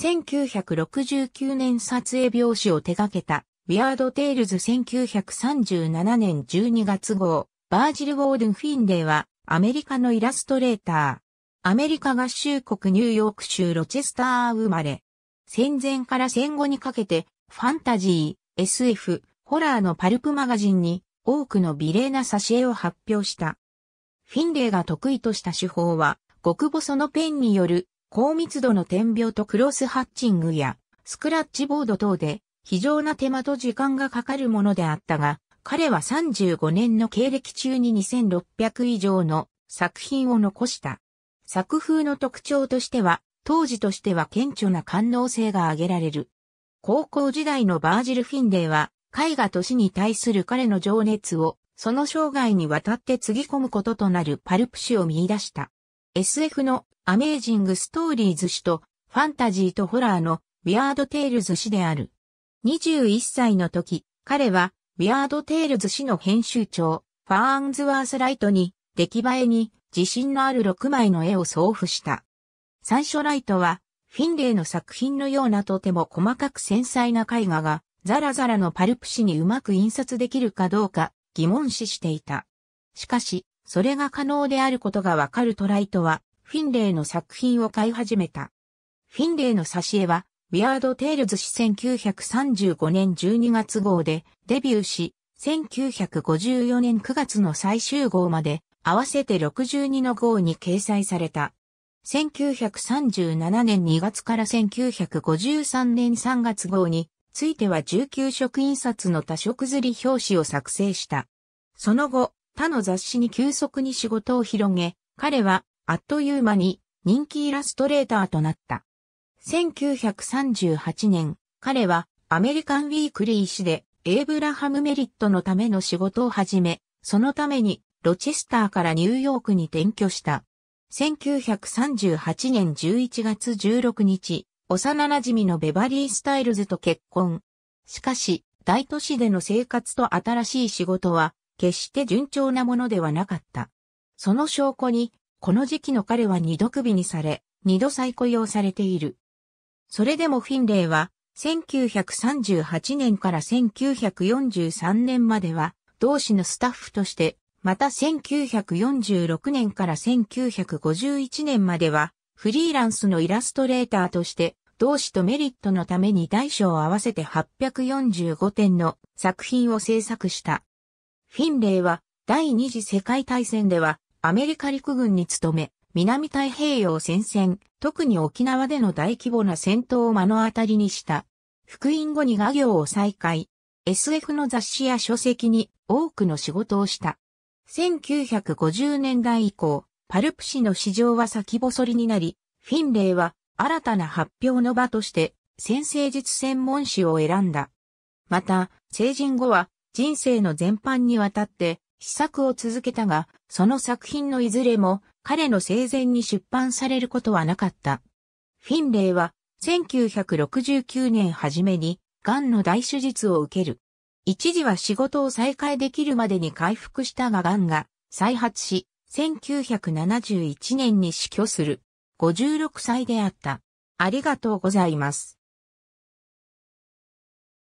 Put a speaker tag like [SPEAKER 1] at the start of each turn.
[SPEAKER 1] 1969年撮影描紙を手掛けた、ウィアード・テイルズ1937年12月号、バージル・ウォーデン・フィンレイは、アメリカのイラストレーター。アメリカ合衆国ニューヨーク州ロチェスター生まれ。戦前から戦後にかけて、ファンタジー、SF、ホラーのパルプマガジンに多くの美麗な挿絵を発表した。フィンレイが得意とした手法は、極細のペンによる高密度の点描とクロスハッチングやスクラッチボード等で非常な手間と時間がかかるものであったが、彼は35年の経歴中に2600以上の作品を残した。作風の特徴としては、当時としては顕著な感能性が挙げられる。高校時代のバージル・フィンレイは、絵画と死に対する彼の情熱を、その生涯にわたって継ぎ込むこととなるパルプ史を見出した。SF のアメージングストーリーズ誌とファンタジーとホラーのウィアードテイルズ誌である。21歳の時、彼はウィアードテイルズ誌の編集長、ファーンズワースライトに出来栄えに自信のある6枚の絵を送付した。最初ライトはフィンレイの作品のようなとても細かく繊細な絵画がザラザラのパルプ紙にうまく印刷できるかどうか疑問視していた。しかし、それが可能であることがわかるトライトは、フィンレイの作品を買い始めた。フィンレイの挿絵は、ウィアード・テイルズ氏1935年12月号でデビューし、1954年9月の最終号まで合わせて62の号に掲載された。1937年2月から1953年3月号については19色印刷の多色刷り表紙を作成した。その後、他の雑誌に急速に仕事を広げ、彼はあっという間に人気イラストレーターとなった。1938年、彼はアメリカンウィークリー誌でエイブラハムメリットのための仕事を始め、そのためにロチェスターからニューヨークに転居した。1938年11月16日、幼馴染のベバリー・スタイルズと結婚。しかし、大都市での生活と新しい仕事は決して順調なものではなかった。その証拠に、この時期の彼は二度首にされ、二度再雇用されている。それでもフィンレイは、1938年から1943年までは、同志のスタッフとして、また1946年から1951年までは、フリーランスのイラストレーターとして、同志とメリットのために大小合わせて845点の作品を制作した。フィンレイは第二次世界大戦ではアメリカ陸軍に勤め、南太平洋戦線、特に沖縄での大規模な戦闘を目の当たりにした。復員後に画業を再開。SF の雑誌や書籍に多くの仕事をした。1950年代以降、パルプ氏の市場は先細りになり、フィンレイは新たな発表の場として、先生術専門誌を選んだ。また、成人後は人生の全般にわたって、試作を続けたが、その作品のいずれも彼の生前に出版されることはなかった。フィンレイは1969年初めに癌の大手術を受ける。一時は仕事を再開できるまでに回復したが癌が再発し、1971年に死去する。56歳であった。ありがとうございます。